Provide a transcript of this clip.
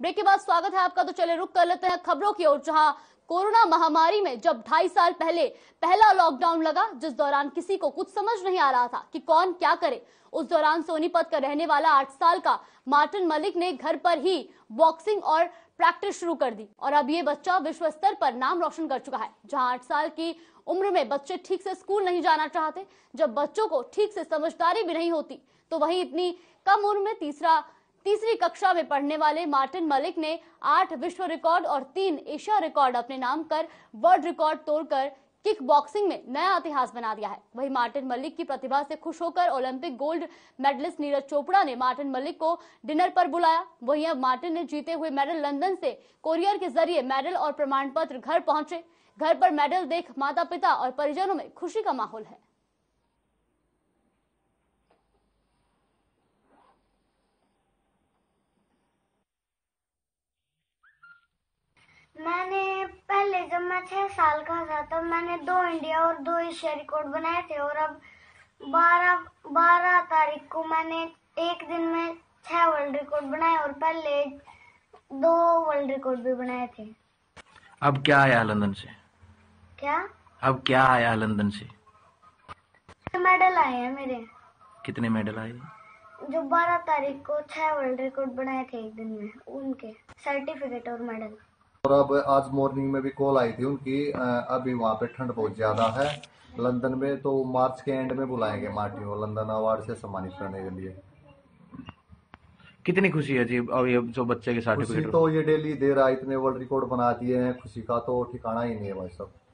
break के बाद स्वागत है आपका तो चले रुक कर लेते हैं खबरों की ओर जहां कोरोना महामारी में जब ढाई साल पहले पहला लॉकडाउन लगा जिस दौरान किसी को कुछ समझ नहीं आ रहा था कि कौन क्या करे उस दौरान सोनीपत का रहने वाला आठ साल का मार्टिन मलिक ने घर पर ही बॉक्सिंग और प्रैक्टिस शुरू कर दी और अब ये बच्चा विश्व स्तर पर नाम रोशन कर चुका है जहां आठ साल की उम्र में बच्चे ठीक से स्कूल नहीं जाना चाहते जब बच्चों को ठीक से समझदारी भी नहीं होती तो वहीं इतनी कम उम्र में तीसरा तीसरी कक्षा में पढ़ने वाले मार्टिन मलिक ने आठ विश्व रिकॉर्ड और तीन एशिया रिकॉर्ड अपने नाम कर वर्ल्ड रिकॉर्ड तोड़कर किक बॉक्सिंग में नया इतिहास बना दिया है वहीं मार्टिन मलिक की प्रतिभा से खुश होकर Olympic gold medalist Neeraj Chopra ने मार्टिन मलिक को डिनर पर बुलाया वहीं अब मार्टिन ने जीते हुए मेडल लंदन से कोरियर के जरिए मेडल और प्रमाण पत्र घर पहुंचे घर पर मेडल देख माता पिता और परिजनों में खुशी का माहौल है मैं छह साल का था तब मैंने दो इंडिया और दो एशिया रिकॉर्ड बनाए थे और अब बारह बारह तारीख को मैंने एक दिन में छह वर्ल्ड रिकॉर्ड बनाए और पहले दो वर्ल्ड रिकॉर्ड भी बनाए थे अब क्या आया लंदन से क्या अब क्या आया लंदन से मेडल आए हैं मेरे कितने मेडल आए जो बारह तारीख को छह वर्ल्ड रिकॉर्ड बनाए थे एक दिन में उनके सर्टिफिकेट और मेडल और अब आज मॉर्निंग में भी कॉल आई थी उनकी अभी वहाँ पे ठंड बहुत ज़्यादा है लंदन में तो मार्च के एंड में बुलाएंगे मार्टिन को लंदन अवार्ड से सम्मानित करने के लिए कितनी खुशी है जी अब ये जो बच्चे के साथ खुशी तो ये डेली देर रहा इतने वर्ल्ड रिकॉर्ड बना दिए हैं खुशी का तो ठिकाना ही नहीं है भाई साहब